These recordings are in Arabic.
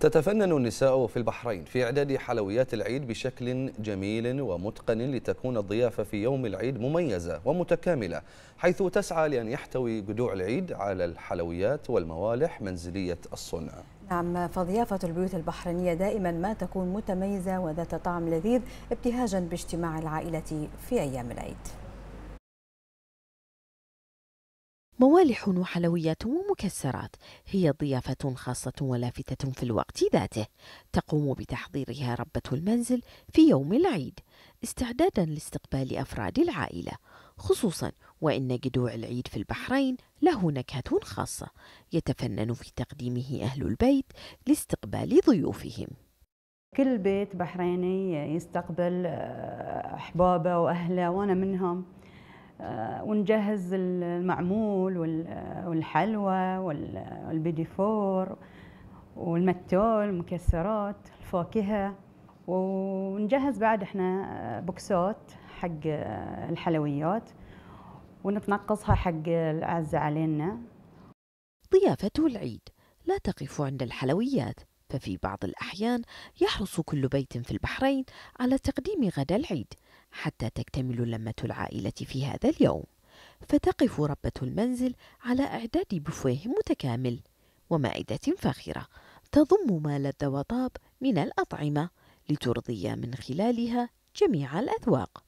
تتفنن النساء في البحرين في إعداد حلويات العيد بشكل جميل ومتقن لتكون الضيافة في يوم العيد مميزة ومتكاملة حيث تسعى لأن يحتوي جدوع العيد على الحلويات والموالح منزلية الصنع نعم فضيافة البيوت البحرينية دائما ما تكون متميزة وذات طعم لذيذ ابتهاجا باجتماع العائلة في أيام العيد موالح وحلويات ومكسرات هي ضيافة خاصة ولافتة في الوقت ذاته تقوم بتحضيرها ربة المنزل في يوم العيد استعدادا لاستقبال أفراد العائلة خصوصا وإن جدوع العيد في البحرين له نكهة خاصة يتفنن في تقديمه أهل البيت لاستقبال ضيوفهم كل بيت بحريني يستقبل آه، أحبابه وأهله وأنا منهم آه، ونجهز المعمول والحلوى فور والمتول المكسرات الفاكهة ونجهز بعد احنا آه، بوكسات حق آه، الحلويات ونتنقصها حق الأعزاء علينا ضيافة العيد لا تقف عند الحلويات ففي بعض الأحيان يحرص كل بيت في البحرين على تقديم غدا العيد حتى تكتمل لمة العائلة في هذا اليوم فتقف ربة المنزل على إعداد بوفيه متكامل ومائدة فاخرة تضم ما لذ وطاب من الأطعمة لترضي من خلالها جميع الأذواق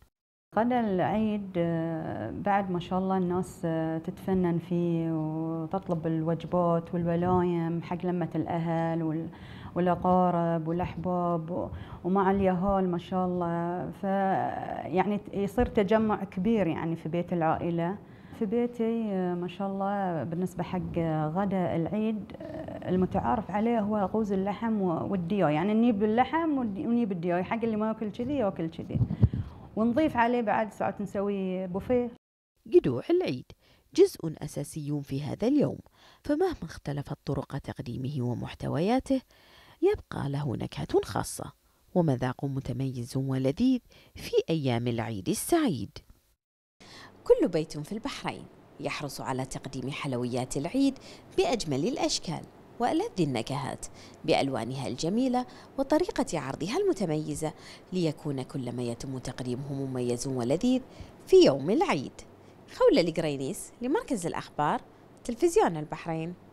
غدا العيد آه، بعد ما شاء الله الناس آه، تتفنن فيه وتطلب الوجبات والولايم حق لمة الأهل والأقارب والأحباب ومع اليهال ما شاء الله فيعني يصير تجمع كبير يعني في بيت العائلة في بيتي آه، ما شاء الله بالنسبة حق غدا العيد المتعارف عليه هو غوز اللحم والدياي يعني نجيب اللحم ونجيب الدياي حق اللي ما ياكل كذي ياكل كذي ونضيف عليه بعد ساعات نسوي بوفيه قدوع العيد جزء أساسي في هذا اليوم فمهما اختلفت طرق تقديمه ومحتوياته يبقى له نكهة خاصة ومذاق متميز ولذيذ في أيام العيد السعيد كل بيت في البحرين يحرص على تقديم حلويات العيد بأجمل الأشكال وألذ النكهات بألوانها الجميلة وطريقة عرضها المتميزة ليكون كل ما يتم تقديمه مميز ولذيذ في يوم العيد خولة القرينيس لمركز الأخبار تلفزيون البحرين